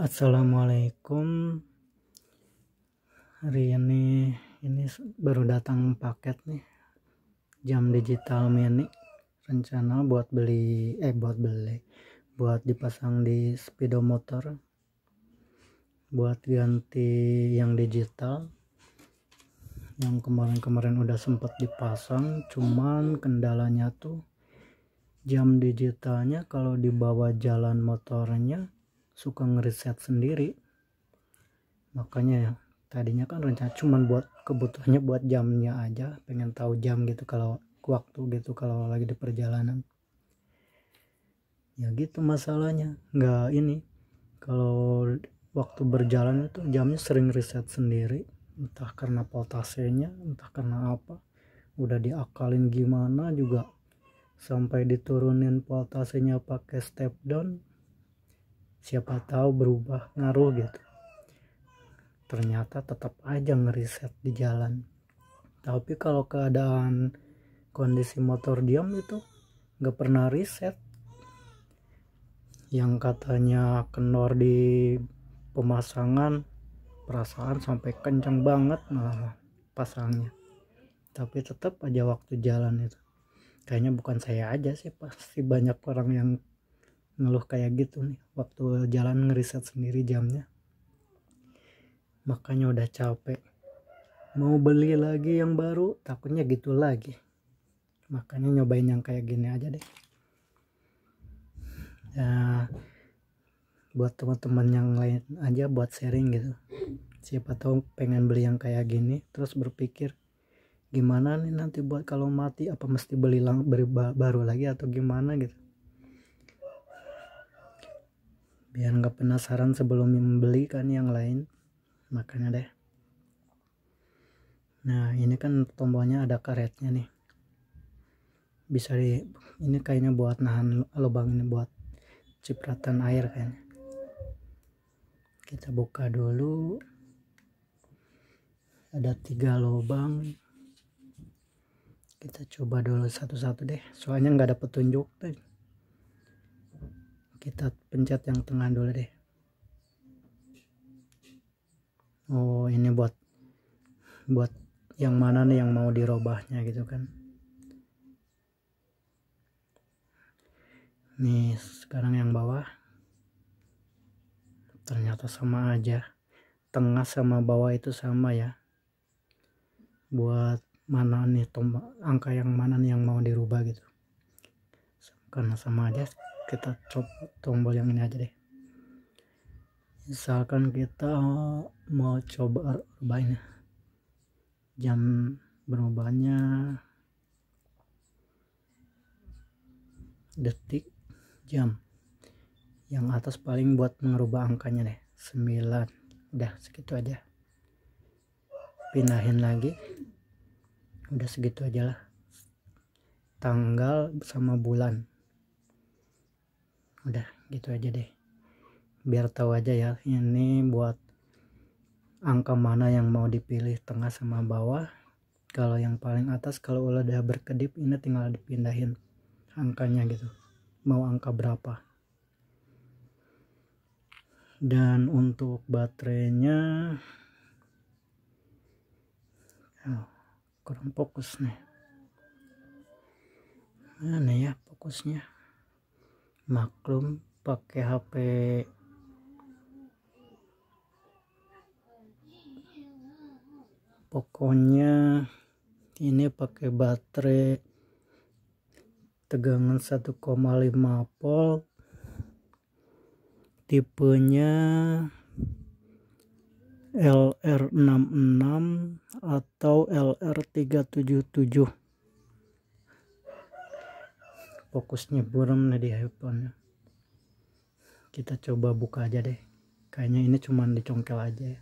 Assalamualaikum hari ini ini baru datang paket nih jam digital mini rencana buat beli eh buat beli buat dipasang di speedometer buat ganti yang digital yang kemarin-kemarin udah sempat dipasang cuman kendalanya tuh jam digitalnya kalau dibawa jalan motornya suka ngeriset sendiri makanya ya tadinya kan rencana cuman buat kebutuhannya buat jamnya aja pengen tahu jam gitu kalau waktu gitu kalau lagi di perjalanan ya gitu masalahnya nggak ini kalau waktu berjalan itu jamnya sering riset sendiri entah karena voltasenya entah karena apa udah diakalin gimana juga sampai diturunin voltasenya pakai step down siapa tahu berubah ngaruh gitu ternyata tetap aja ngeriset di jalan tapi kalau keadaan kondisi motor diam itu nggak pernah riset yang katanya kenor di pemasangan perasaan sampai kencang banget malah pasangnya tapi tetap aja waktu jalan itu kayaknya bukan saya aja sih pasti banyak orang yang ngeluh kayak gitu nih waktu jalan ngeriset sendiri jamnya makanya udah capek mau beli lagi yang baru takutnya gitu lagi makanya nyobain yang kayak gini aja deh ya buat teman-teman yang lain aja buat sharing gitu siapa tahu pengen beli yang kayak gini terus berpikir gimana nih nanti buat kalau mati apa mesti beli lang baru lagi atau gimana gitu biar nggak penasaran sebelum membeli kan yang lain makanya deh nah ini kan tombolnya ada karetnya nih bisa di ini kayaknya buat nahan lubang ini buat cipratan air kayaknya kita buka dulu ada tiga lubang kita coba dulu satu-satu deh soalnya nggak ada petunjuk deh kita pencet yang tengah dulu deh oh ini buat buat yang mana nih yang mau dirobahnya gitu kan nih sekarang yang bawah ternyata sama aja tengah sama bawah itu sama ya buat mana nih angka yang mana nih yang mau dirubah gitu karena sama aja kita coba tombol yang ini aja deh misalkan kita mau coba urbainnya jam berubahnya detik jam yang atas paling buat mengubah angkanya deh 9 udah segitu aja pindahin lagi udah segitu aja lah tanggal sama bulan udah gitu aja deh biar tahu aja ya ini buat angka mana yang mau dipilih tengah sama bawah kalau yang paling atas kalau udah berkedip ini tinggal dipindahin angkanya gitu mau angka berapa dan untuk baterainya oh, kurang fokus nih mana ya fokusnya maklum pakai HP pokoknya ini pakai baterai tegangan 1,5 volt tipenya LR66 atau LR377 fokusnya buram di handphone kita coba buka aja deh kayaknya ini cuman dicongkel aja ya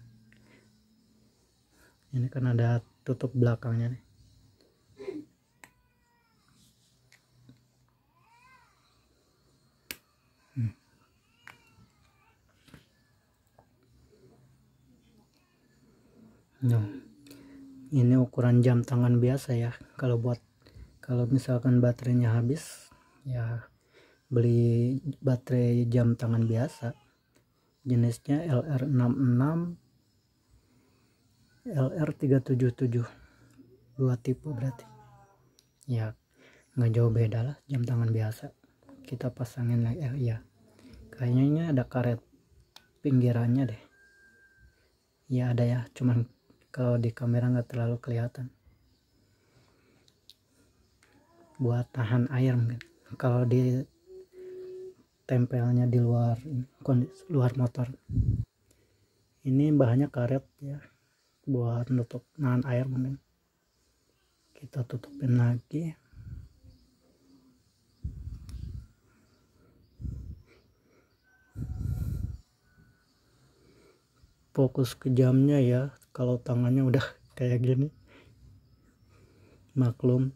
ini kan ada tutup belakangnya nih hmm. ini ukuran jam tangan biasa ya kalau buat kalau misalkan baterainya habis ya beli baterai jam tangan biasa jenisnya LR66 LR377 dua tipe berarti ya nggak jauh beda lah jam tangan biasa kita pasangin lagi eh, ya kayaknya ada karet pinggirannya deh ya ada ya cuman kalau di kamera nggak terlalu kelihatan buat tahan air mungkin kalau di tempelnya di luar luar motor ini bahannya karet ya buat nutup nahan air mungkin kita tutupin lagi fokus ke jamnya ya kalau tangannya udah kayak gini maklum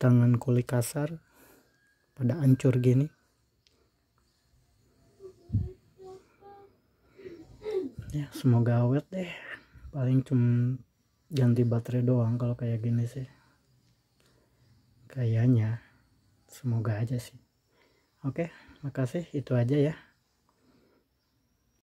tangan kulit kasar pada ancur gini ya semoga awet deh paling cuma ganti baterai doang kalau kayak gini sih kayaknya semoga aja sih oke makasih itu aja ya